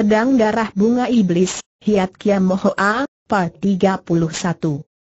Pedang Darah Bunga Iblis, Hiat Kiam Mohoa, Part 31.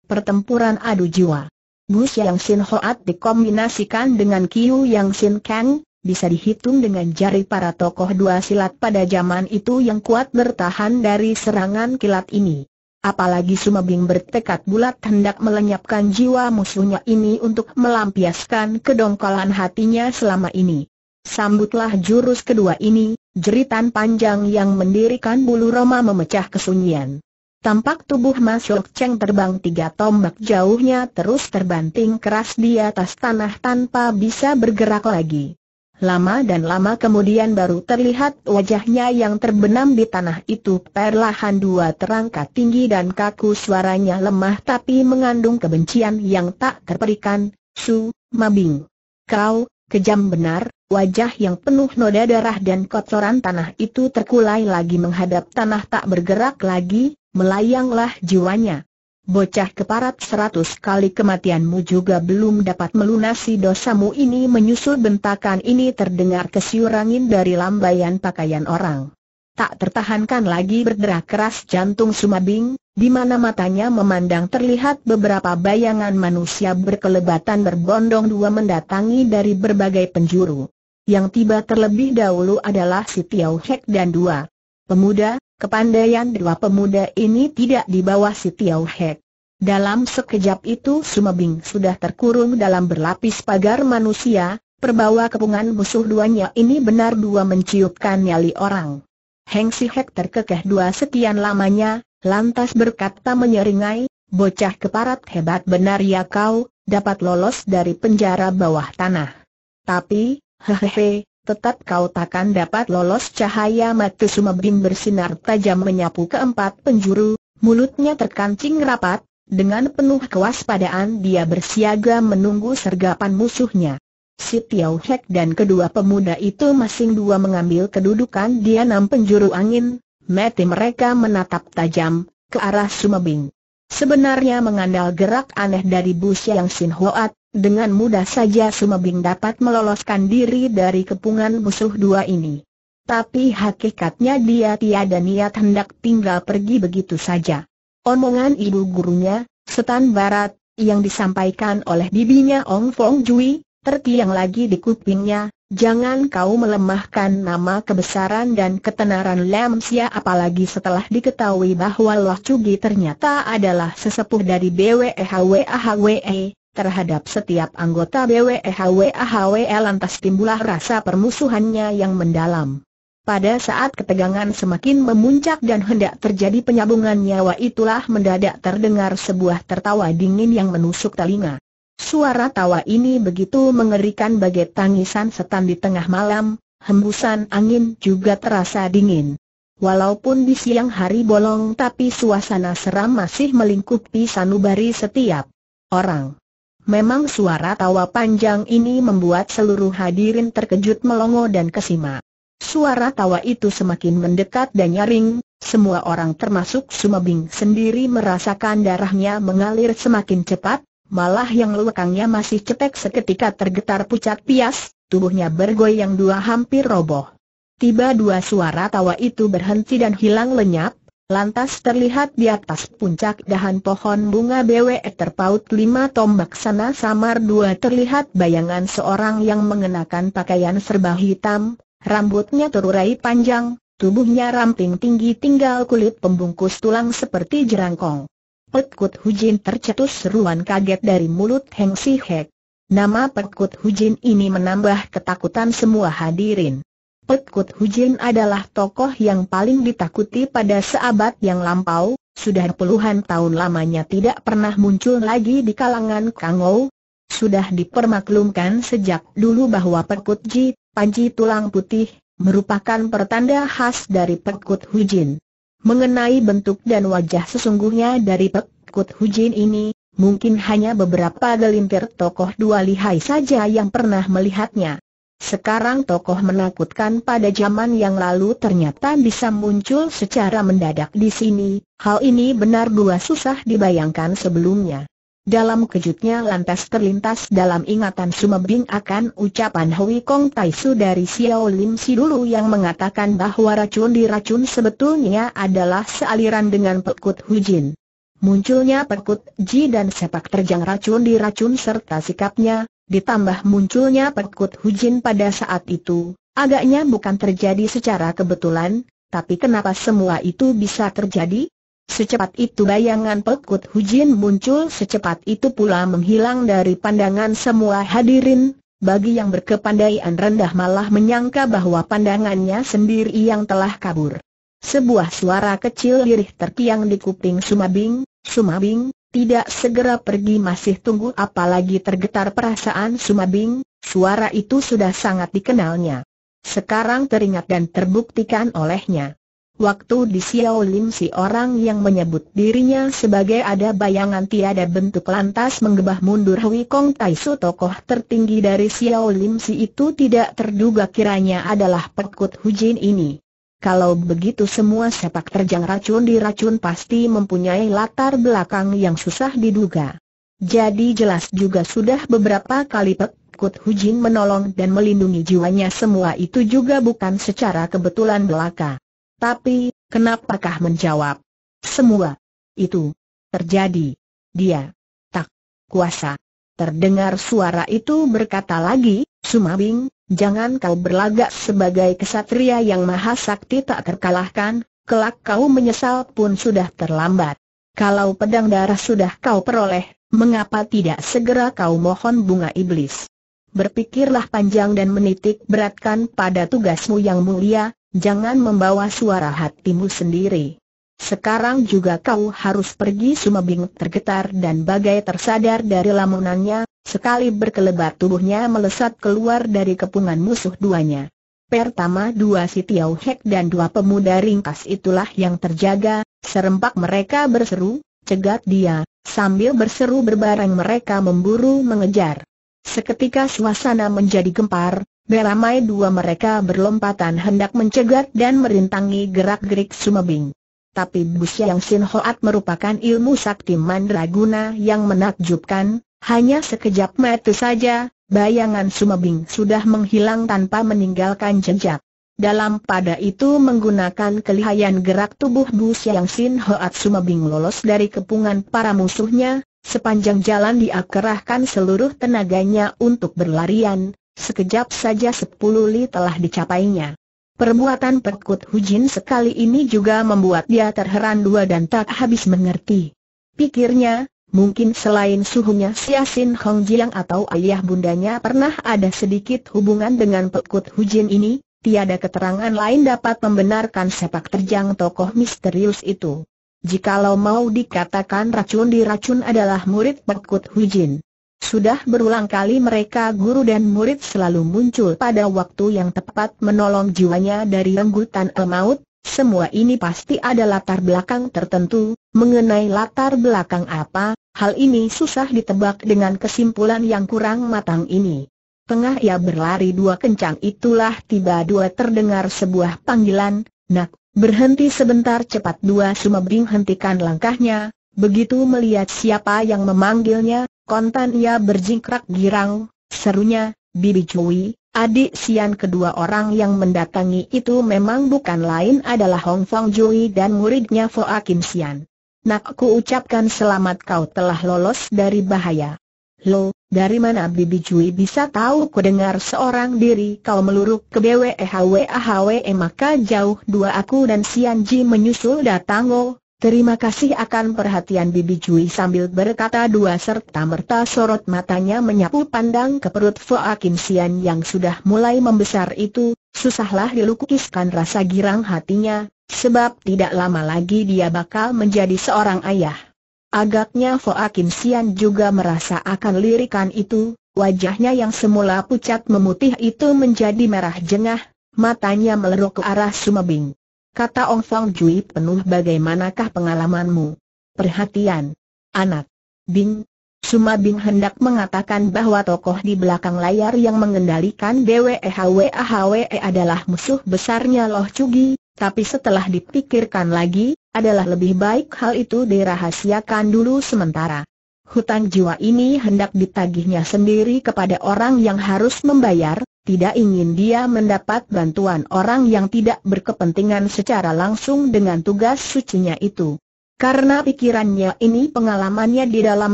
Pertempuran Adu Jiwa Bu Yang Sin Hoat dikombinasikan dengan Kiu Yang Sin Kang, bisa dihitung dengan jari para tokoh dua silat pada zaman itu yang kuat bertahan dari serangan kilat ini. Apalagi Sumabing bertekad bulat hendak melenyapkan jiwa musuhnya ini untuk melampiaskan kedongkolan hatinya selama ini. Sambutlah jurus kedua ini, Jeritan panjang yang mendirikan bulu Roma memecah kesunyian. Tampak tubuh Mas Yok Cheng terbang tiga tombak jauhnya terus terbanting keras di atas tanah tanpa bisa bergerak lagi. Lama dan lama kemudian baru terlihat wajahnya yang terbenam di tanah itu perlahan dua terangkat tinggi dan kaku suaranya lemah tapi mengandung kebencian yang tak terperikan, Su, Mabing. Kau, kejam benar, Wajah yang penuh noda darah dan kotoran tanah itu terkulai lagi menghadap tanah tak bergerak lagi, melayanglah jiwanya. Bocah keparat seratus kali kematianmu juga belum dapat melunasi dosamu ini menyusul bentakan ini terdengar kesyurangin dari lambaian pakaian orang. Tak tertahankan lagi berderah keras jantung Sumabing, di mana matanya memandang terlihat beberapa bayangan manusia berkelebatan berbondong dua mendatangi dari berbagai penjuru. Yang tiba terlebih dahulu adalah si Tiau Hek dan dua pemuda, kepandaian dua pemuda ini tidak di bawah si Tiau Hek. Dalam sekejap itu Sumebing sudah terkurung dalam berlapis pagar manusia, perbawa kepungan musuh duanya ini benar dua menciupkan nyali orang. Heng Si Hek terkekeh dua sekian lamanya, lantas berkata menyeringai, bocah keparat hebat benar ya kau, dapat lolos dari penjara bawah tanah. Tapi, Hehehe, tetap kau takkan dapat lolos cahaya mata sumabim bersinar tajam menyapu keempat penjuru, mulutnya terkancing rapat, dengan penuh kewaspadaan dia bersiaga menunggu sergapan musuhnya. Si Tiau Hek dan kedua pemuda itu masing dua mengambil kedudukan di enam penjuru angin, mati mereka menatap tajam, ke arah Sumabing. Sebenarnya mengandalkan gerak aneh dari Bus Yang Sin Hoat, dengan mudah saja Sumebing dapat meloloskan diri dari kepungan musuh dua ini. Tapi hakikatnya dia tiada niat hendak tinggal pergi begitu saja. Omongan ibu gurunya, Setan Barat, yang disampaikan oleh bibinya Ong Fong Jui, tertiang lagi di kupingnya, Jangan kau melemahkan nama kebesaran dan ketenaran Lam Sia apalagi setelah diketahui bahwa Loh Cugi ternyata adalah sesepuh dari BWEHWAHWE, terhadap setiap anggota BWEHWAHWE lantas timbullah rasa permusuhannya yang mendalam. Pada saat ketegangan semakin memuncak dan hendak terjadi penyambungan nyawa itulah mendadak terdengar sebuah tertawa dingin yang menusuk telinga. Suara tawa ini begitu mengerikan bagai tangisan setan di tengah malam, hembusan angin juga terasa dingin. Walaupun di siang hari bolong tapi suasana seram masih melingkupi sanubari setiap orang. Memang suara tawa panjang ini membuat seluruh hadirin terkejut melongo dan kesima. Suara tawa itu semakin mendekat dan nyaring, semua orang termasuk Sumabing sendiri merasakan darahnya mengalir semakin cepat, malah yang lekangnya masih cetek seketika tergetar pucat pias, tubuhnya bergoyang dua hampir roboh. Tiba dua suara tawa itu berhenti dan hilang lenyap, Lantas terlihat di atas puncak dahan pohon bunga BWE terpaut lima tombak sana samar dua terlihat bayangan seorang yang mengenakan pakaian serba hitam, rambutnya terurai panjang, tubuhnya ramping tinggi tinggal kulit pembungkus tulang seperti jerangkong. Petkut Hujin tercetus seruan kaget dari mulut Heng Si Hek. Nama Petkut Hujin ini menambah ketakutan semua hadirin. Petkut Hujin adalah tokoh yang paling ditakuti pada seabad yang lampau, sudah puluhan tahun lamanya tidak pernah muncul lagi di kalangan Kangou. Sudah dipermaklumkan sejak dulu bahwa Petkut Ji, Panji Tulang Putih, merupakan pertanda khas dari Petkut Hujin. Mengenai bentuk dan wajah sesungguhnya dari Petkut Hujin ini, mungkin hanya beberapa gelintir tokoh dua lihai saja yang pernah melihatnya. Sekarang tokoh menakutkan pada zaman yang lalu ternyata bisa muncul secara mendadak di sini, hal ini benar dua susah dibayangkan sebelumnya. Dalam kejutnya lantas terlintas dalam ingatan Sumebing akan ucapan Hui Kong Tai Su dari Xiao Lim Si dulu yang mengatakan bahwa racun di racun sebetulnya adalah sealiran dengan pekut Hujin. Munculnya pekut Ji dan sepak terjang racun di racun serta sikapnya, ditambah munculnya Perkut Hujin pada saat itu, agaknya bukan terjadi secara kebetulan, tapi kenapa semua itu bisa terjadi? Secepat itu bayangan Perkut Hujin muncul secepat itu pula menghilang dari pandangan semua hadirin, bagi yang berkepandaian rendah malah menyangka bahwa pandangannya sendiri yang telah kabur. Sebuah suara kecil lirih terkiang di kuping Sumabing, Sumabing, tidak segera pergi masih tunggu apalagi tergetar perasaan Sumabing, suara itu sudah sangat dikenalnya. Sekarang teringat dan terbuktikan olehnya. Waktu di Xiao Lim si orang yang menyebut dirinya sebagai ada bayangan tiada bentuk lantas menggebah mundur Hui Kong Tai Su tokoh tertinggi dari Xiao Lim si itu tidak terduga kiranya adalah Pekut Hujin ini. Kalau begitu semua sepak terjang racun di racun pasti mempunyai latar belakang yang susah diduga. Jadi jelas juga sudah beberapa kali Pek Kut Hujin menolong dan melindungi jiwanya semua itu juga bukan secara kebetulan belaka. Tapi, kenapakah menjawab? Semua itu terjadi. Dia tak kuasa. Terdengar suara itu berkata lagi, Sumabing, jangan kau berlagak sebagai kesatria yang maha sakti tak terkalahkan, kelak kau menyesal pun sudah terlambat. Kalau pedang darah sudah kau peroleh, mengapa tidak segera kau mohon bunga iblis? Berpikirlah panjang dan menitik beratkan pada tugasmu yang mulia, jangan membawa suara hatimu sendiri. Sekarang juga kau harus pergi Sumabing tergetar dan bagai tersadar dari lamunannya, sekali berkelebat tubuhnya melesat keluar dari kepungan musuh duanya. Pertama dua si Tiau Hek dan dua pemuda ringkas itulah yang terjaga, serempak mereka berseru, cegat dia, sambil berseru berbareng mereka memburu mengejar. Seketika suasana menjadi gempar, beramai dua mereka berlompatan hendak mencegat dan merintangi gerak-gerik Sumabing tapi Bus Yang Sin Hoat merupakan ilmu sakti mandraguna yang menakjubkan, hanya sekejap mata saja, bayangan Sumabing sudah menghilang tanpa meninggalkan jejak. Dalam pada itu menggunakan kelihayan gerak tubuh Bus Yang Sin Hoat Sumabing lolos dari kepungan para musuhnya, sepanjang jalan dia kerahkan seluruh tenaganya untuk berlarian, sekejap saja sepuluh li telah dicapainya. Perbuatan Pekut Hujin sekali ini juga membuat dia terheran dua dan tak habis mengerti. Pikirnya, mungkin selain suhunya Siasin Hong Jiang atau ayah bundanya pernah ada sedikit hubungan dengan Pekut Hujin ini, tiada keterangan lain dapat membenarkan sepak terjang tokoh misterius itu. Jikalau mau dikatakan racun diracun adalah murid Pekut Hujin. Sudah berulang kali mereka guru dan murid selalu muncul pada waktu yang tepat menolong jiwanya dari renggutan maut, semua ini pasti ada latar belakang tertentu, mengenai latar belakang apa, hal ini susah ditebak dengan kesimpulan yang kurang matang ini. Tengah ia berlari dua kencang itulah tiba dua terdengar sebuah panggilan, nak, berhenti sebentar cepat dua sumebing hentikan langkahnya, begitu melihat siapa yang memanggilnya, Kontan ia berjingkrak girang, serunya, Bibi Cui, adik Sian kedua orang yang mendatangi itu memang bukan lain adalah Hong Fong Jui dan muridnya Foa Kim Sian. Nak ku ucapkan selamat kau telah lolos dari bahaya. Lo, dari mana Bibi Cui bisa tahu ku dengar seorang diri kau meluruk ke BWEHWAHWE e, maka jauh dua aku dan Sian Ji menyusul datang oh, Terima kasih akan perhatian Bibi Jui sambil berkata dua serta merta sorot matanya menyapu pandang ke perut Foa Kim Sian yang sudah mulai membesar itu, susahlah dilukiskan rasa girang hatinya, sebab tidak lama lagi dia bakal menjadi seorang ayah. Agaknya Foa Kim Sian juga merasa akan lirikan itu, wajahnya yang semula pucat memutih itu menjadi merah jengah, matanya meleruk ke arah Sumabing. Kata Ong Song Jui penuh bagaimanakah pengalamanmu? Perhatian. Anak. Bing. Suma Bing hendak mengatakan bahwa tokoh di belakang layar yang mengendalikan BWEHWAHWE e adalah musuh besarnya Loh Cugi, tapi setelah dipikirkan lagi, adalah lebih baik hal itu dirahasiakan dulu sementara. Hutang jiwa ini hendak ditagihnya sendiri kepada orang yang harus membayar, tidak ingin dia mendapat bantuan orang yang tidak berkepentingan secara langsung dengan tugas sucinya itu. Karena pikirannya ini pengalamannya di dalam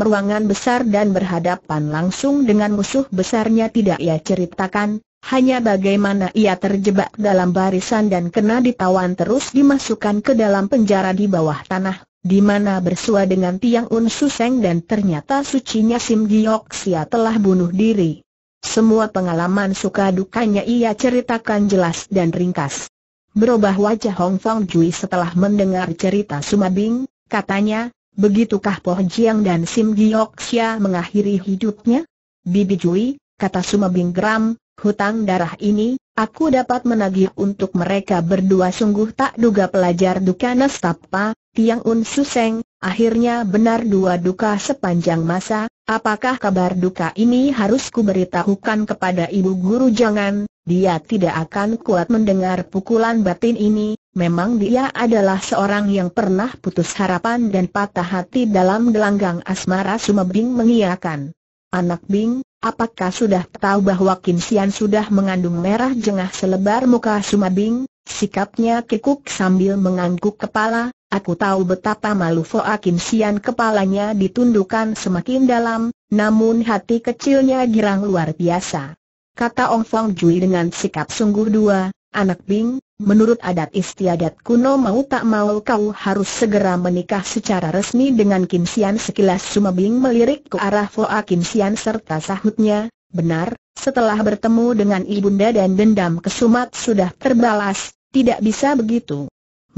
ruangan besar dan berhadapan langsung dengan musuh besarnya tidak ia ceritakan, hanya bagaimana ia terjebak dalam barisan dan kena ditawan terus dimasukkan ke dalam penjara di bawah tanah, di mana bersua dengan Tiang Un Suseng dan ternyata sucinya Sim Giok Sia telah bunuh diri. Semua pengalaman suka dukanya ia ceritakan jelas dan ringkas. Berubah wajah Hong Fong Jui setelah mendengar cerita Sumabing, katanya, begitukah Poh Jiang dan Sim Giok Xia mengakhiri hidupnya? Bibi Jui, kata Sumabing geram, hutang darah ini, aku dapat menagih untuk mereka berdua sungguh tak duga pelajar duka Stapa, Tiang Un Suseng, Akhirnya benar dua duka sepanjang masa, apakah kabar duka ini harus kuberitahukan kepada ibu guru jangan, dia tidak akan kuat mendengar pukulan batin ini, memang dia adalah seorang yang pernah putus harapan dan patah hati dalam gelanggang asmara Sumebing mengiakan. Anak Bing, apakah sudah tahu bahwa Kinsian sudah mengandung merah jengah selebar muka Sumabing? Sikapnya kikuk sambil mengangguk kepala, Aku tahu betapa malu Foa Kim Sian kepalanya ditundukkan semakin dalam, namun hati kecilnya girang luar biasa. Kata Ong Fong Jui dengan sikap sungguh dua, anak Bing, menurut adat istiadat kuno mau tak mau kau harus segera menikah secara resmi dengan Kim Sian sekilas Suma Bing melirik ke arah Foa Kim Sian serta sahutnya, benar, setelah bertemu dengan ibunda dan dendam kesumat sudah terbalas, tidak bisa begitu.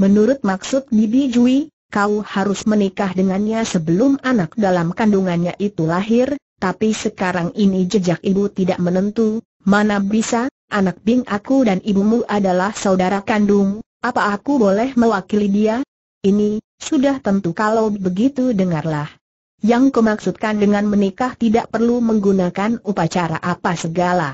Menurut maksud Bibi Jui, kau harus menikah dengannya sebelum anak dalam kandungannya itu lahir, tapi sekarang ini jejak ibu tidak menentu, mana bisa, anak bing aku dan ibumu adalah saudara kandung, apa aku boleh mewakili dia? Ini, sudah tentu kalau begitu dengarlah. Yang kemaksudkan dengan menikah tidak perlu menggunakan upacara apa segala.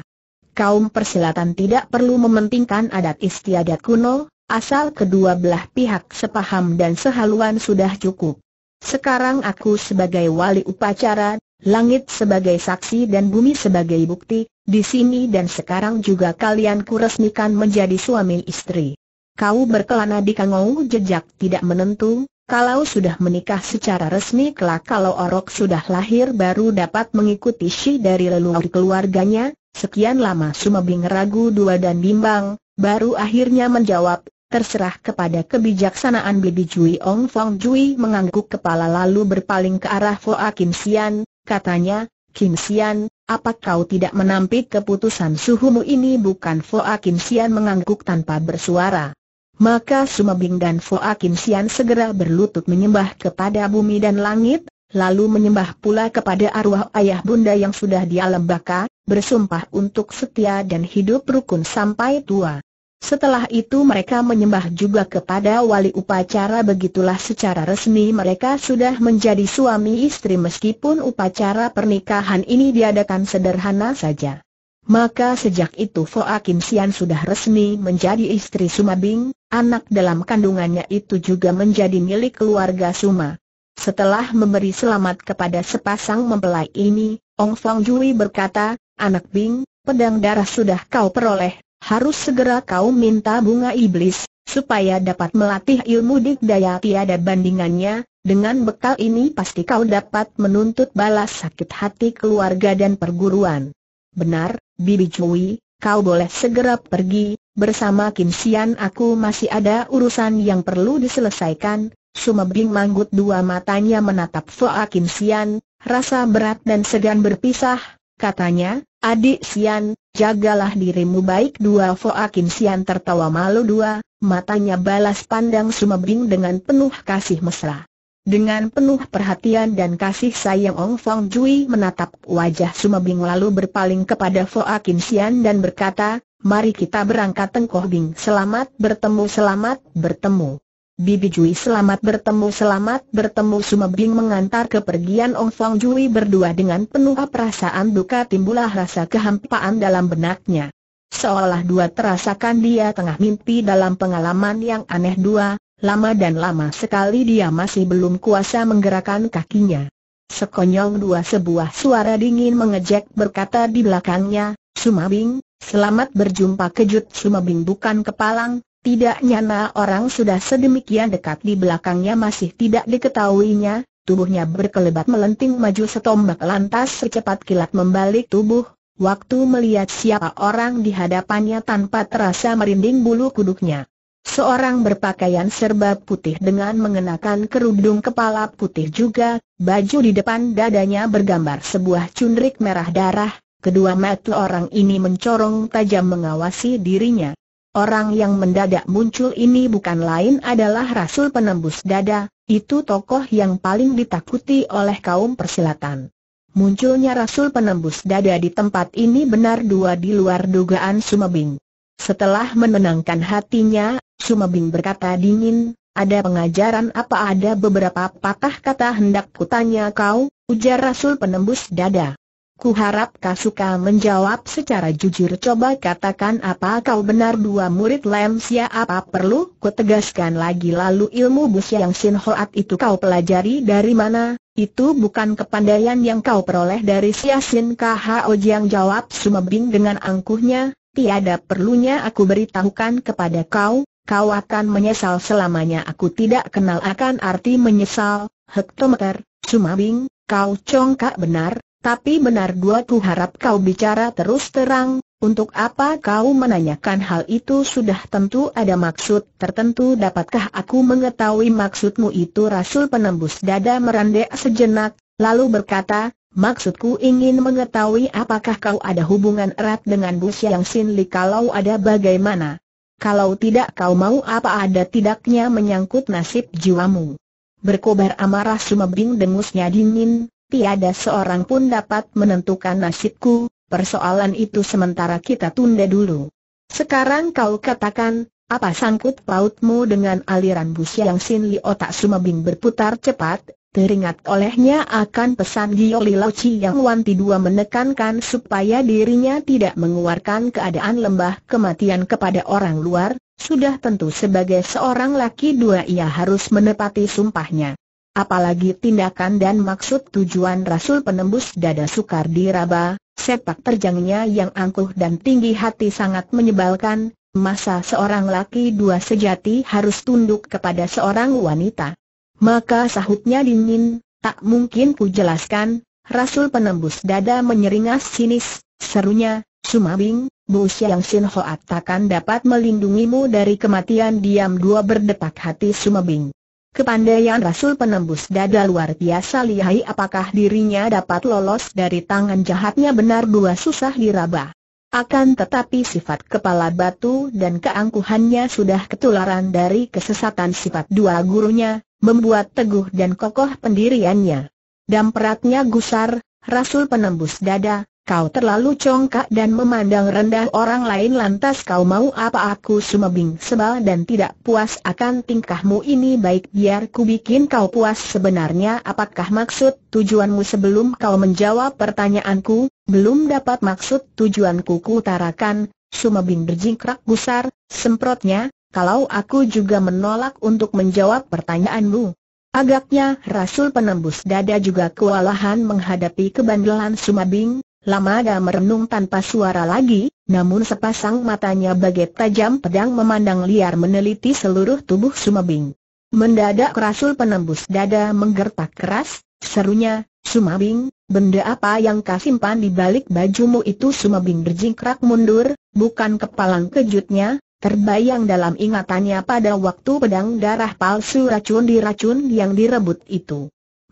Kaum persilatan tidak perlu mementingkan adat istiadat kuno, Asal kedua belah pihak sepaham dan sehaluan sudah cukup. Sekarang aku sebagai wali upacara, langit sebagai saksi dan bumi sebagai bukti, di sini dan sekarang juga kalian kuresmikan menjadi suami istri. Kau berkelana di kangau jejak tidak menentu, kalau sudah menikah secara resmi kelak kalau orok sudah lahir baru dapat mengikuti si dari leluhur keluarganya, sekian lama Sumabing ragu dua dan bimbang, baru akhirnya menjawab, terserah kepada kebijaksanaan Bibi Jui Ong Fong Jui mengangguk kepala lalu berpaling ke arah Hoa Kim Sian, katanya, Kim Sian, apa kau tidak menampik keputusan suhumu ini bukan Hoa Kim Sian mengangguk tanpa bersuara. Maka Sumabing dan Foa Kim Sian segera berlutut menyembah kepada bumi dan langit, lalu menyembah pula kepada arwah ayah bunda yang sudah alam baka, bersumpah untuk setia dan hidup rukun sampai tua. Setelah itu mereka menyembah juga kepada wali upacara begitulah secara resmi mereka sudah menjadi suami istri meskipun upacara pernikahan ini diadakan sederhana saja. Maka sejak itu Foa Kim Sian sudah resmi menjadi istri Suma Bing, anak dalam kandungannya itu juga menjadi milik keluarga Suma. Setelah memberi selamat kepada sepasang mempelai ini, Ong Fong Jui berkata, Anak Bing, pedang darah sudah kau peroleh, harus segera kau minta bunga iblis, supaya dapat melatih ilmu dikdaya tiada bandingannya, dengan bekal ini pasti kau dapat menuntut balas sakit hati keluarga dan perguruan. Benar, Bibi Cui, kau boleh segera pergi, bersama Kim Sian aku masih ada urusan yang perlu diselesaikan, Suma Bing manggut dua matanya menatap Soa Kim Sian, rasa berat dan segan berpisah, katanya, adik Sian, jagalah dirimu baik dua Fo Akin Sian tertawa malu dua, matanya balas pandang Sumebing dengan penuh kasih mesra. Dengan penuh perhatian dan kasih sayang Ong Fong Jui menatap wajah Sumebing lalu berpaling kepada Fo Akin Sian dan berkata, mari kita berangkat Tengkoh Bing selamat bertemu selamat bertemu. Bibi Jui selamat bertemu selamat bertemu Sumebing mengantar kepergian Ong Fong Jui berdua dengan penuh perasaan duka timbulah rasa kehampaan dalam benaknya. Seolah dua terasakan dia tengah mimpi dalam pengalaman yang aneh dua, lama dan lama sekali dia masih belum kuasa menggerakkan kakinya. Sekonyong dua sebuah suara dingin mengejek berkata di belakangnya, Sumabing, selamat berjumpa kejut Sumabing bukan kepalang, tidak nyana orang sudah sedemikian dekat di belakangnya masih tidak diketahuinya, tubuhnya berkelebat melenting maju setombak lantas secepat kilat membalik tubuh, waktu melihat siapa orang di hadapannya tanpa terasa merinding bulu kuduknya. Seorang berpakaian serba putih dengan mengenakan kerudung kepala putih juga, baju di depan dadanya bergambar sebuah cundrik merah darah, kedua mata orang ini mencorong tajam mengawasi dirinya. Orang yang mendadak muncul ini bukan lain adalah Rasul Penembus Dada, itu tokoh yang paling ditakuti oleh kaum persilatan. Munculnya Rasul Penembus Dada di tempat ini benar dua di luar dugaan Sumebing. Setelah menenangkan hatinya, Sumebing berkata dingin, ada pengajaran apa ada beberapa patah kata hendak kutanya kau, ujar Rasul Penembus Dada. Ku Kuharap Kasuka menjawab secara jujur coba katakan apa kau benar dua murid Lam sia apa perlu ku tegaskan lagi lalu ilmu bus yang Sin Hoat itu kau pelajari dari mana, itu bukan kepandaian yang kau peroleh dari Sia Sin KHO yang jawab Sumebing dengan angkuhnya, tiada perlunya aku beritahukan kepada kau, kau akan menyesal selamanya aku tidak kenal akan arti menyesal, hektometer, Sumabing, kau congkak benar, tapi benar dua ku harap kau bicara terus terang, untuk apa kau menanyakan hal itu sudah tentu ada maksud tertentu dapatkah aku mengetahui maksudmu itu Rasul penembus dada merandek sejenak, lalu berkata, maksudku ingin mengetahui apakah kau ada hubungan erat dengan Bu Yang Sin kalau ada bagaimana. Kalau tidak kau mau apa ada tidaknya menyangkut nasib jiwamu. Berkobar amarah sumebing dengusnya dingin, tiada seorang pun dapat menentukan nasibku, persoalan itu sementara kita tunda dulu. Sekarang kau katakan, apa sangkut pautmu dengan aliran busi yang Sin Li otak Sumabing berputar cepat, teringat olehnya akan pesan Lao Chi yang Wanti Dua menekankan supaya dirinya tidak mengeluarkan keadaan lembah kematian kepada orang luar, sudah tentu sebagai seorang laki dua ia harus menepati sumpahnya apalagi tindakan dan maksud tujuan Rasul penembus dada Sukardi Raba, sepak terjangnya yang angkuh dan tinggi hati sangat menyebalkan, masa seorang laki dua sejati harus tunduk kepada seorang wanita. Maka sahutnya dingin, tak mungkin ku jelaskan, Rasul penembus dada menyeringas sinis, serunya, Sumabing, Bu Siang Sin Hoat takkan dapat melindungimu dari kematian diam dua berdepak hati Sumabing. Kepandaian Rasul penembus dada luar biasa lihai apakah dirinya dapat lolos dari tangan jahatnya benar dua susah diraba. Akan tetapi sifat kepala batu dan keangkuhannya sudah ketularan dari kesesatan sifat dua gurunya, membuat teguh dan kokoh pendiriannya. Dampratnya gusar, Rasul penembus dada, Kau terlalu congkak dan memandang rendah orang lain lantas kau mau apa aku sumebing sebal dan tidak puas akan tingkahmu ini baik biar ku bikin kau puas sebenarnya apakah maksud tujuanmu sebelum kau menjawab pertanyaanku, belum dapat maksud tujuanku tarakan sumebing berjingkrak gusar, semprotnya, kalau aku juga menolak untuk menjawab pertanyaanmu. Agaknya Rasul penembus dada juga kewalahan menghadapi kebandelan Sumabing, Lama ada merenung tanpa suara lagi, namun sepasang matanya bagai tajam pedang memandang liar meneliti seluruh tubuh Sumabing. Mendadak rasul penembus dada menggertak keras, serunya, Sumabing, benda apa yang kau simpan di balik bajumu itu Sumabing berjingkrak mundur, bukan kepalang kejutnya, terbayang dalam ingatannya pada waktu pedang darah palsu racun di racun yang direbut itu.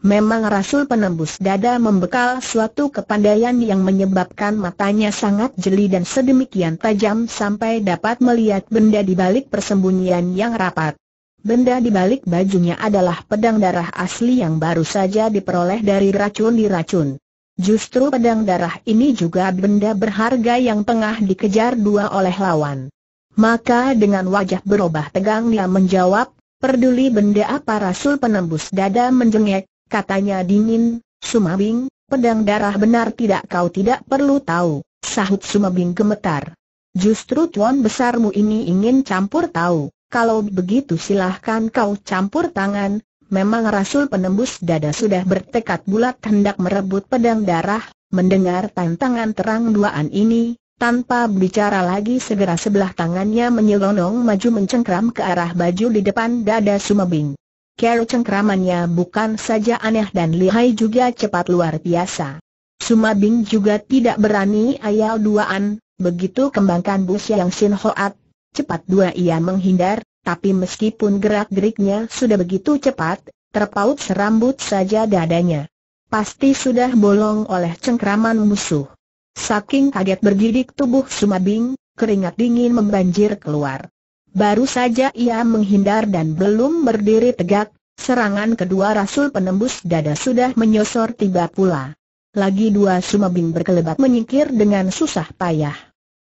Memang Rasul penembus dada membekal suatu kepandaian yang menyebabkan matanya sangat jeli dan sedemikian tajam sampai dapat melihat benda di balik persembunyian yang rapat. Benda di balik bajunya adalah pedang darah asli yang baru saja diperoleh dari racun di racun. Justru pedang darah ini juga benda berharga yang tengah dikejar dua oleh lawan. Maka dengan wajah berubah tegang dia menjawab, peduli benda apa Rasul penembus dada menjengek, katanya dingin, Sumabing, pedang darah benar tidak kau tidak perlu tahu, sahut Sumabing gemetar. Justru tuan besarmu ini ingin campur tahu, kalau begitu silahkan kau campur tangan, memang Rasul penembus dada sudah bertekad bulat hendak merebut pedang darah, mendengar tantangan terang duaan ini, tanpa bicara lagi segera sebelah tangannya menyelonong maju mencengkram ke arah baju di depan dada Sumabing. Kero cengkramannya bukan saja aneh dan lihai juga cepat luar biasa. Sumabing juga tidak berani ayal duaan, begitu kembangkan bus yang Sin Hoat, cepat dua ia menghindar, tapi meskipun gerak-geriknya sudah begitu cepat, terpaut serambut saja dadanya. Pasti sudah bolong oleh cengkraman musuh. Saking kaget bergidik tubuh Sumabing, keringat dingin membanjir keluar. Baru saja ia menghindar dan belum berdiri tegak, serangan kedua rasul penembus dada sudah menyosor tiba pula. Lagi dua Sumabing berkelebat menyingkir dengan susah payah.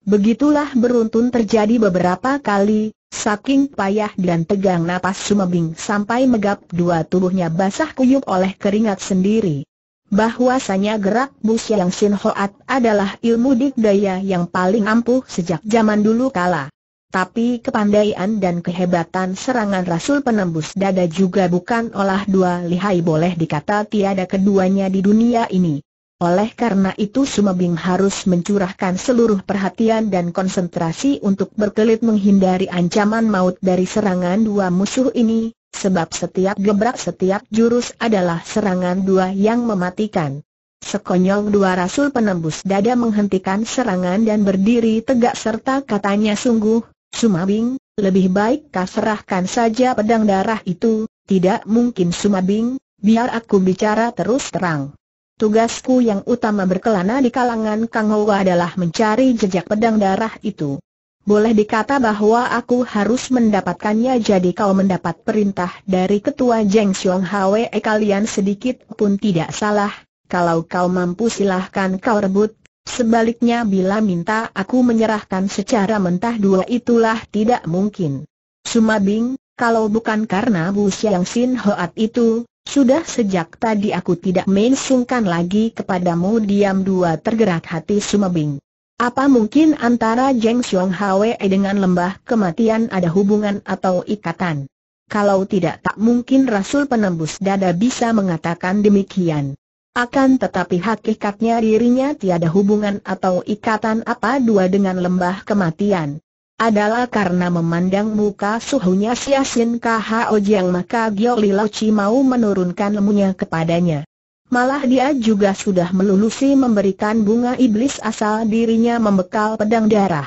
Begitulah beruntun terjadi beberapa kali, saking payah dan tegang napas Sumabing sampai megap dua tubuhnya basah kuyup oleh keringat sendiri. Bahwasanya gerak bus yang sinhoat adalah ilmu dikdaya yang paling ampuh sejak zaman dulu kala tapi kepandaian dan kehebatan serangan Rasul penembus dada juga bukan olah dua lihai boleh dikata tiada keduanya di dunia ini. Oleh karena itu Sumabing harus mencurahkan seluruh perhatian dan konsentrasi untuk berkelit menghindari ancaman maut dari serangan dua musuh ini, sebab setiap gebrak setiap jurus adalah serangan dua yang mematikan. Sekonyol dua rasul penembus dada menghentikan serangan dan berdiri tegak serta katanya sungguh, Sumabing, lebih baik kau serahkan saja pedang darah itu, tidak mungkin Sumabing, biar aku bicara terus terang. Tugasku yang utama berkelana di kalangan Kang Ho adalah mencari jejak pedang darah itu. Boleh dikata bahwa aku harus mendapatkannya jadi kau mendapat perintah dari ketua Jeng Xiong Hwe eh, kalian sedikit pun tidak salah, kalau kau mampu silahkan kau rebut, Sebaliknya bila minta aku menyerahkan secara mentah dua itulah tidak mungkin. Sumabing, kalau bukan karena Bu Siang Sin Hoat itu, sudah sejak tadi aku tidak mensungkan lagi kepadamu diam dua tergerak hati Sumabing. Apa mungkin antara Jeng Xiong Hwe dengan lembah kematian ada hubungan atau ikatan? Kalau tidak tak mungkin Rasul penembus dada bisa mengatakan demikian. Akan tetapi hakikatnya dirinya tiada hubungan atau ikatan apa dua dengan lembah kematian. Adalah karena memandang muka suhunya Kha Kho Jiang maka Gioli Chi mau menurunkan lemunya kepadanya. Malah dia juga sudah melulusi memberikan bunga iblis asal dirinya membekal pedang darah.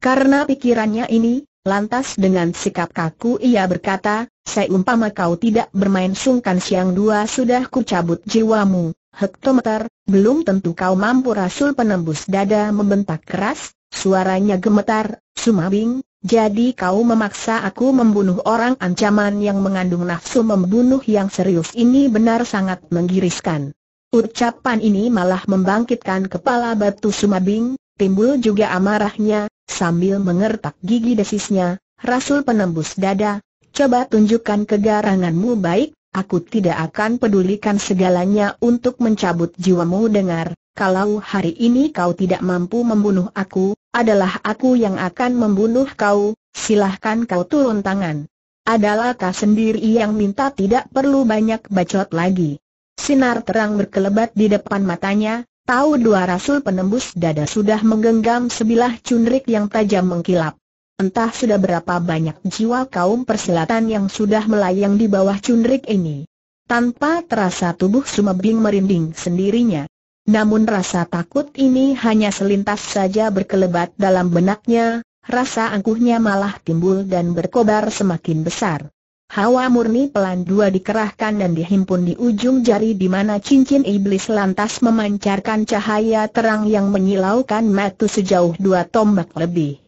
Karena pikirannya ini, lantas dengan sikap kaku ia berkata, saya umpama kau tidak bermain sungkan siang dua sudah kucabut jiwamu. Hektometer, belum tentu kau mampu Rasul penembus dada membentak keras, suaranya gemetar, sumabing, jadi kau memaksa aku membunuh orang ancaman yang mengandung nafsu membunuh yang serius ini benar sangat menggiriskan. Ucapan ini malah membangkitkan kepala batu sumabing, timbul juga amarahnya, sambil mengertak gigi desisnya, Rasul penembus dada, coba tunjukkan kegaranganmu baik, Aku tidak akan pedulikan segalanya untuk mencabut jiwamu dengar, kalau hari ini kau tidak mampu membunuh aku, adalah aku yang akan membunuh kau, silahkan kau turun tangan. Adalah kau sendiri yang minta tidak perlu banyak bacot lagi. Sinar terang berkelebat di depan matanya, tahu dua rasul penembus dada sudah menggenggam sebilah cundrik yang tajam mengkilap. Entah sudah berapa banyak jiwa kaum persilatan yang sudah melayang di bawah cundrik ini. Tanpa terasa tubuh Sumebing merinding sendirinya. Namun rasa takut ini hanya selintas saja berkelebat dalam benaknya, rasa angkuhnya malah timbul dan berkobar semakin besar. Hawa murni pelan dua dikerahkan dan dihimpun di ujung jari di mana cincin iblis lantas memancarkan cahaya terang yang menyilaukan mata sejauh dua tombak lebih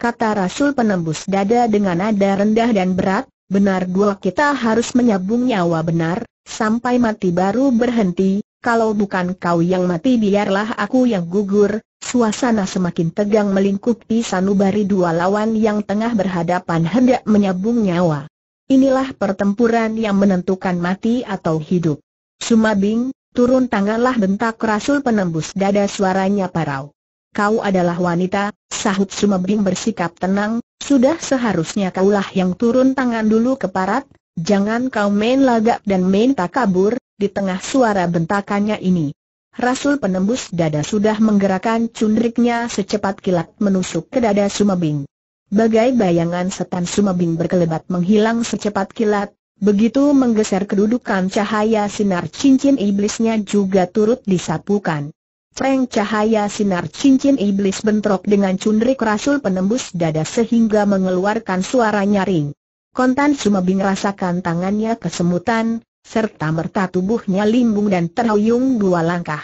kata Rasul penembus dada dengan nada rendah dan berat, benar gua kita harus menyabung nyawa benar, sampai mati baru berhenti, kalau bukan kau yang mati biarlah aku yang gugur, suasana semakin tegang melingkupi sanubari dua lawan yang tengah berhadapan hendak menyabung nyawa. Inilah pertempuran yang menentukan mati atau hidup. Sumabing, turun tanganlah bentak Rasul penembus dada suaranya parau kau adalah wanita, sahut Sumebing bersikap tenang, sudah seharusnya kaulah yang turun tangan dulu ke parat, jangan kau main lagak dan main tak kabur, di tengah suara bentakannya ini. Rasul penembus dada sudah menggerakkan cundriknya secepat kilat menusuk ke dada Sumebing. Bagai bayangan setan Sumebing berkelebat menghilang secepat kilat, begitu menggeser kedudukan cahaya sinar cincin iblisnya juga turut disapukan. Frank cahaya sinar cincin iblis bentrok dengan cundrik rasul penembus dada sehingga mengeluarkan suara nyaring. Kontan Sumabing rasakan tangannya kesemutan, serta merta tubuhnya limbung dan terhuyung dua langkah.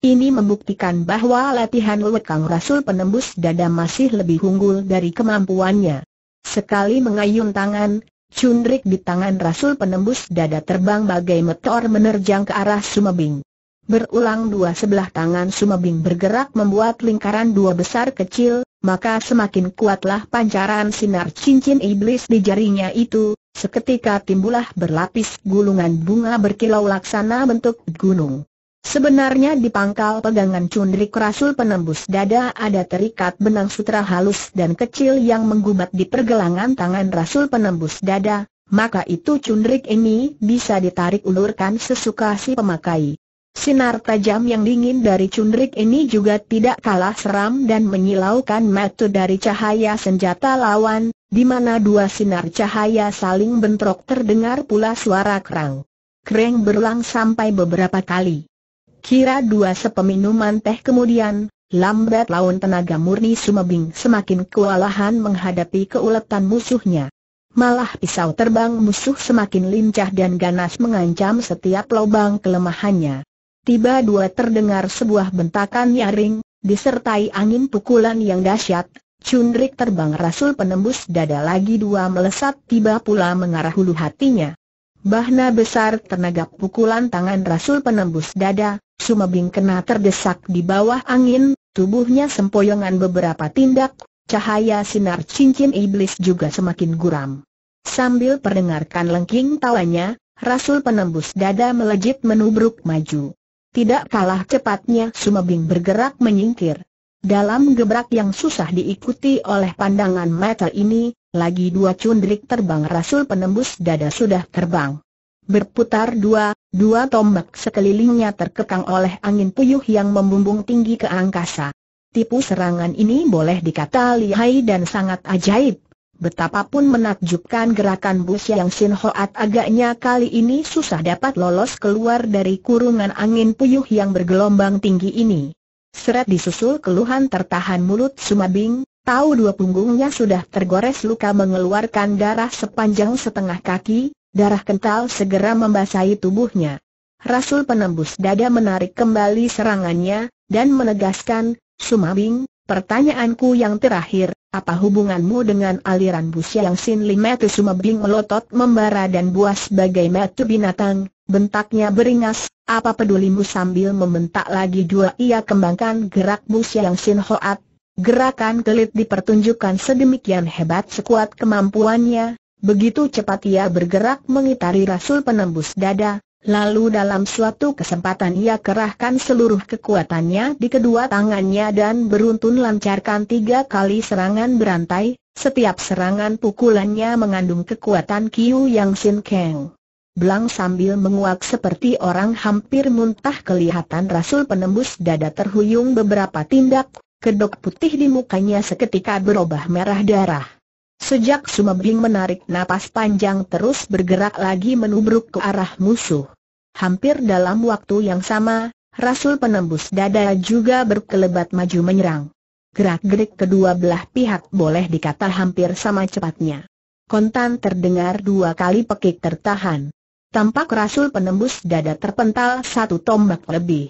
Ini membuktikan bahwa latihan Wekang Rasul penembus dada masih lebih unggul dari kemampuannya. Sekali mengayun tangan, cundrik di tangan Rasul penembus dada terbang bagai meteor menerjang ke arah Sumabing. Berulang dua sebelah tangan Sumebing bergerak membuat lingkaran dua besar kecil, maka semakin kuatlah pancaran sinar cincin iblis di jarinya itu, seketika timbulah berlapis gulungan bunga berkilau laksana bentuk gunung. Sebenarnya di pangkal pegangan cundrik rasul penembus dada ada terikat benang sutra halus dan kecil yang menggubat di pergelangan tangan rasul penembus dada, maka itu cundrik ini bisa ditarik ulurkan sesuka si pemakai. Sinar tajam yang dingin dari cundrik ini juga tidak kalah seram dan menyilaukan mata dari cahaya senjata lawan, di mana dua sinar cahaya saling bentrok terdengar pula suara kerang. kerang berulang sampai beberapa kali. Kira dua sepeminuman teh kemudian, lambat laun tenaga murni Sumabing semakin kewalahan menghadapi keuletan musuhnya. Malah pisau terbang musuh semakin lincah dan ganas mengancam setiap lubang kelemahannya tiba dua terdengar sebuah bentakan nyaring, disertai angin pukulan yang dahsyat, cundrik terbang rasul penembus dada lagi dua melesat tiba pula mengarah hulu hatinya. Bahna besar tenaga pukulan tangan rasul penembus dada, Sumabing kena terdesak di bawah angin, tubuhnya sempoyongan beberapa tindak, cahaya sinar cincin iblis juga semakin guram. Sambil perdengarkan lengking tawanya, Rasul penembus dada melejit menubruk maju. Tidak kalah cepatnya Sumebing bergerak menyingkir. Dalam gebrak yang susah diikuti oleh pandangan mata ini, lagi dua cundrik terbang rasul penembus dada sudah terbang. Berputar dua, dua tombak sekelilingnya terkekang oleh angin puyuh yang membumbung tinggi ke angkasa. Tipu serangan ini boleh dikata lihai dan sangat ajaib, Betapapun menakjubkan gerakan bus Yang Sin Hoat agaknya kali ini susah dapat lolos keluar dari kurungan angin puyuh yang bergelombang tinggi ini. Seret disusul keluhan tertahan mulut Sumabing, tahu dua punggungnya sudah tergores luka mengeluarkan darah sepanjang setengah kaki, darah kental segera membasahi tubuhnya. Rasul penembus dada menarik kembali serangannya, dan menegaskan, Sumabing, Pertanyaanku yang terakhir, apa hubunganmu dengan aliran busia yang Sin Lima itu Sumabing melotot membara dan buas sebagai metu binatang, bentaknya beringas, apa pedulimu sambil membentak lagi dua ia kembangkan gerak busia yang Sin Hoat, gerakan kelit dipertunjukkan sedemikian hebat sekuat kemampuannya, begitu cepat ia bergerak mengitari rasul penembus dada, Lalu dalam suatu kesempatan ia kerahkan seluruh kekuatannya di kedua tangannya dan beruntun lancarkan tiga kali serangan berantai, setiap serangan pukulannya mengandung kekuatan Kiu Yang Sin Kang. Belang sambil menguak seperti orang hampir muntah kelihatan Rasul penembus dada terhuyung beberapa tindak, kedok putih di mukanya seketika berubah merah darah. Sejak Sumebing menarik napas panjang terus bergerak lagi menubruk ke arah musuh. Hampir dalam waktu yang sama, Rasul penembus dada juga berkelebat maju menyerang. Gerak-gerik kedua belah pihak boleh dikata hampir sama cepatnya. Kontan terdengar dua kali pekik tertahan. Tampak Rasul penembus dada terpental satu tombak lebih.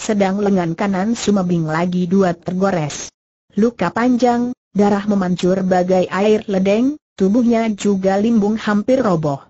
Sedang lengan kanan Sumebing lagi dua tergores. Luka panjang, Darah memancur bagai air ledeng, tubuhnya juga limbung hampir roboh.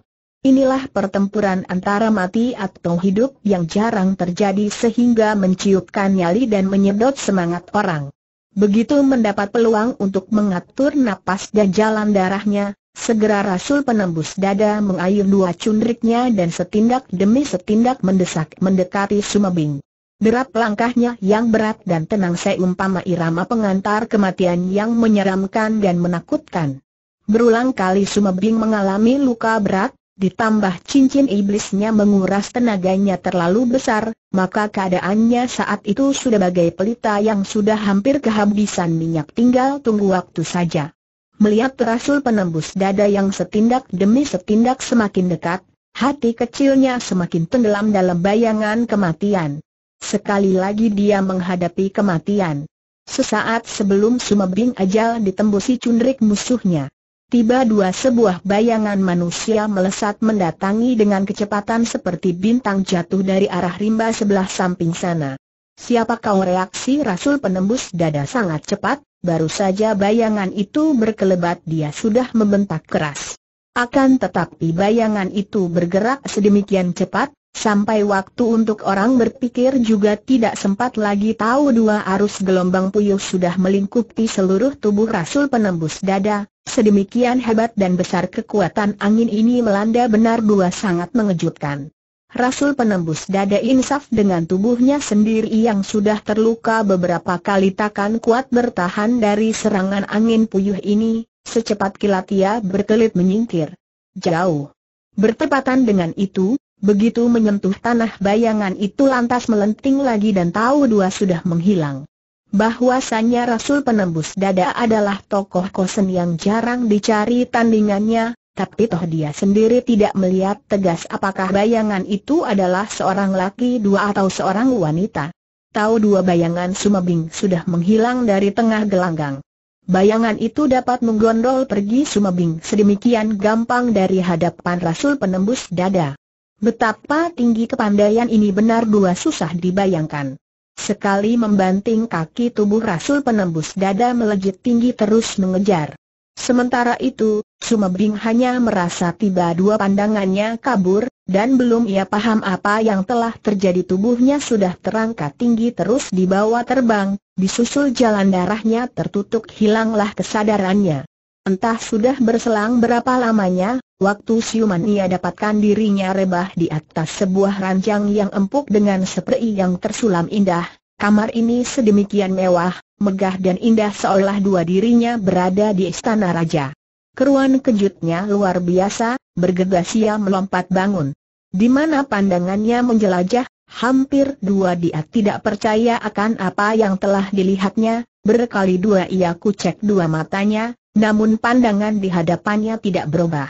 Inilah pertempuran antara mati atau hidup yang jarang terjadi sehingga menciutkan nyali dan menyedot semangat orang. Begitu mendapat peluang untuk mengatur napas dan jalan darahnya, Segera Rasul penembus dada mengayun dua cundriknya dan setindak demi setindak mendesak mendekati Sumabing. Derap langkahnya yang berat dan tenang seumpama irama pengantar kematian yang menyeramkan dan menakutkan. Berulang kali Sumebing mengalami luka berat, ditambah cincin iblisnya menguras tenaganya terlalu besar, maka keadaannya saat itu sudah bagai pelita yang sudah hampir kehabisan minyak tinggal tunggu waktu saja. Melihat rasul penembus dada yang setindak demi setindak semakin dekat, hati kecilnya semakin tenggelam dalam bayangan kematian. Sekali lagi dia menghadapi kematian. Sesaat sebelum sumebing ajal ditembusi cundrik musuhnya. Tiba dua sebuah bayangan manusia melesat mendatangi dengan kecepatan seperti bintang jatuh dari arah rimba sebelah samping sana. Siapa kau reaksi Rasul penembus dada sangat cepat, baru saja bayangan itu berkelebat dia sudah membentak keras. Akan tetapi bayangan itu bergerak sedemikian cepat, Sampai waktu untuk orang berpikir juga tidak sempat lagi tahu dua arus gelombang puyuh sudah melingkupi seluruh tubuh Rasul penembus dada, sedemikian hebat dan besar kekuatan angin ini melanda benar dua sangat mengejutkan. Rasul penembus dada insaf dengan tubuhnya sendiri yang sudah terluka beberapa kali takkan kuat bertahan dari serangan angin puyuh ini, secepat kilat ia berkelit menyingkir. Jauh. Bertepatan dengan itu, Begitu menyentuh tanah bayangan itu lantas melenting lagi dan tahu dua sudah menghilang. Bahwasannya Rasul Penembus Dada adalah tokoh kosen yang jarang dicari tandingannya, tapi toh dia sendiri tidak melihat tegas apakah bayangan itu adalah seorang laki dua atau seorang wanita. Tahu dua bayangan Sumabing sudah menghilang dari tengah gelanggang. Bayangan itu dapat menggondol pergi Sumabing sedemikian gampang dari hadapan Rasul Penembus Dada. Betapa tinggi kepandaian ini benar dua susah dibayangkan. Sekali membanting kaki tubuh Rasul penembus dada melejit tinggi terus mengejar. Sementara itu, Sumebing hanya merasa tiba dua pandangannya kabur, dan belum ia paham apa yang telah terjadi tubuhnya sudah terangkat tinggi terus dibawa terbang, disusul jalan darahnya tertutup hilanglah kesadarannya. Entah sudah berselang berapa lamanya, Waktu siuman ia dapatkan dirinya rebah di atas sebuah ranjang yang empuk dengan seperi yang tersulam indah. Kamar ini sedemikian mewah, megah dan indah seolah dua dirinya berada di istana raja. Keruan kejutnya luar biasa, bergegas ia melompat bangun. Di mana pandangannya menjelajah, hampir dua dia tidak percaya akan apa yang telah dilihatnya, berkali dua ia kucek dua matanya, namun pandangan di hadapannya tidak berubah.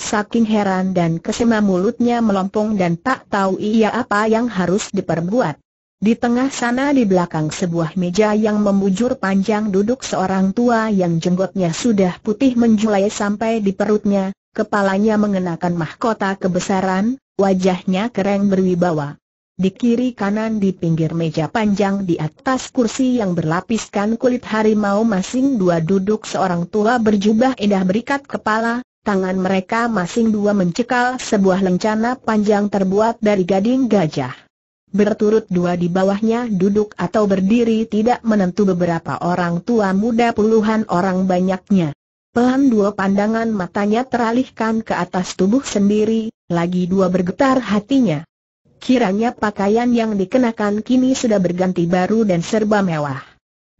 Saking heran dan kesema mulutnya melompong dan tak tahu ia apa yang harus diperbuat. Di tengah sana di belakang sebuah meja yang membujur panjang duduk seorang tua yang jenggotnya sudah putih menjulai sampai di perutnya, kepalanya mengenakan mahkota kebesaran, wajahnya keren berwibawa. Di kiri kanan di pinggir meja panjang di atas kursi yang berlapiskan kulit harimau masing dua duduk seorang tua berjubah indah berikat kepala, tangan mereka masing dua mencekal sebuah lencana panjang terbuat dari gading gajah. Berturut dua di bawahnya duduk atau berdiri tidak menentu beberapa orang tua muda puluhan orang banyaknya. Pelan dua pandangan matanya teralihkan ke atas tubuh sendiri, lagi dua bergetar hatinya. Kiranya pakaian yang dikenakan kini sudah berganti baru dan serba mewah.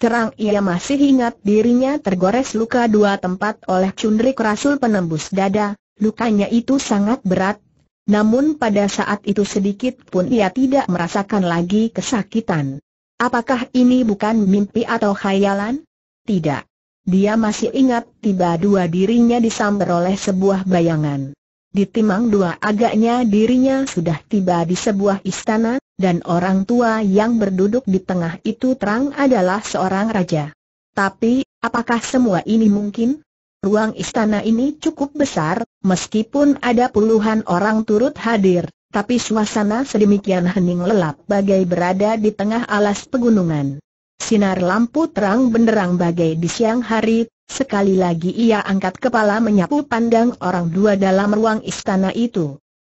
Terang ia masih ingat dirinya tergores luka dua tempat oleh cundrik rasul penembus dada, lukanya itu sangat berat. Namun pada saat itu sedikit pun ia tidak merasakan lagi kesakitan. Apakah ini bukan mimpi atau khayalan? Tidak. Dia masih ingat tiba dua dirinya disambar oleh sebuah bayangan. Ditimang dua agaknya dirinya sudah tiba di sebuah istana, dan orang tua yang berduduk di tengah itu terang adalah seorang raja. Tapi, apakah semua ini mungkin? Ruang istana ini cukup besar, meskipun ada puluhan orang turut hadir, tapi suasana sedemikian hening lelap bagai berada di tengah alas pegunungan. Sinar lampu terang benderang bagai di siang hari, sekali lagi ia angkat kepala menyapu pandang orang dua dalam ruang istana itu.